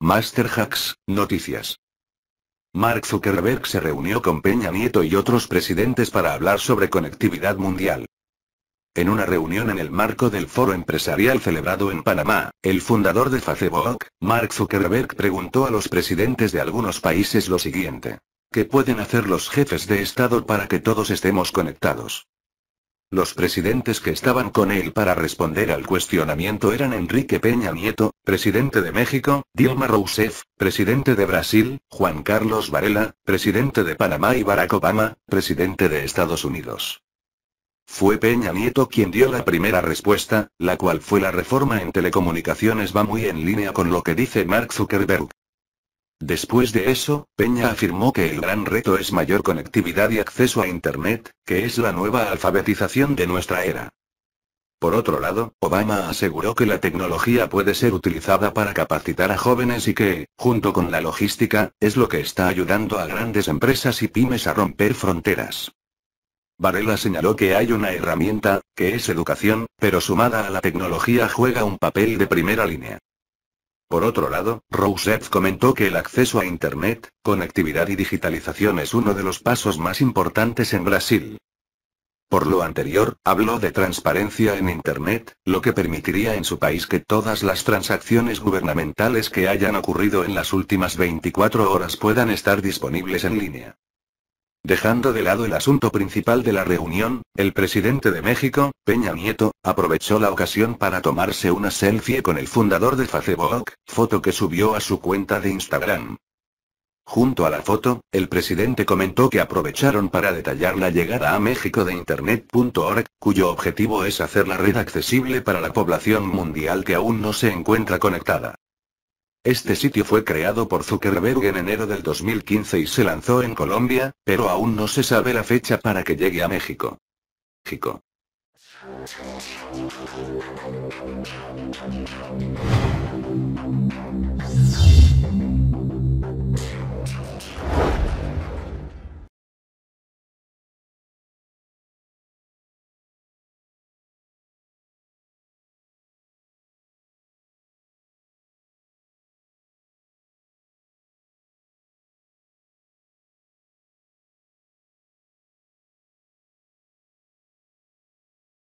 Master Hacks, Noticias. Mark Zuckerberg se reunió con Peña Nieto y otros presidentes para hablar sobre conectividad mundial. En una reunión en el marco del foro empresarial celebrado en Panamá, el fundador de Facebook, Mark Zuckerberg preguntó a los presidentes de algunos países lo siguiente. ¿Qué pueden hacer los jefes de Estado para que todos estemos conectados? Los presidentes que estaban con él para responder al cuestionamiento eran Enrique Peña Nieto, presidente de México, Dilma Rousseff, presidente de Brasil, Juan Carlos Varela, presidente de Panamá y Barack Obama, presidente de Estados Unidos. Fue Peña Nieto quien dio la primera respuesta, la cual fue la reforma en telecomunicaciones va muy en línea con lo que dice Mark Zuckerberg. Después de eso, Peña afirmó que el gran reto es mayor conectividad y acceso a Internet, que es la nueva alfabetización de nuestra era. Por otro lado, Obama aseguró que la tecnología puede ser utilizada para capacitar a jóvenes y que, junto con la logística, es lo que está ayudando a grandes empresas y pymes a romper fronteras. Varela señaló que hay una herramienta, que es educación, pero sumada a la tecnología juega un papel de primera línea. Por otro lado, Rousseff comentó que el acceso a Internet, conectividad y digitalización es uno de los pasos más importantes en Brasil. Por lo anterior, habló de transparencia en Internet, lo que permitiría en su país que todas las transacciones gubernamentales que hayan ocurrido en las últimas 24 horas puedan estar disponibles en línea. Dejando de lado el asunto principal de la reunión, el presidente de México, Peña Nieto, aprovechó la ocasión para tomarse una selfie con el fundador de Facebook, foto que subió a su cuenta de Instagram. Junto a la foto, el presidente comentó que aprovecharon para detallar la llegada a México de Internet.org, cuyo objetivo es hacer la red accesible para la población mundial que aún no se encuentra conectada. Este sitio fue creado por Zuckerberg en enero del 2015 y se lanzó en Colombia, pero aún no se sabe la fecha para que llegue a México. México.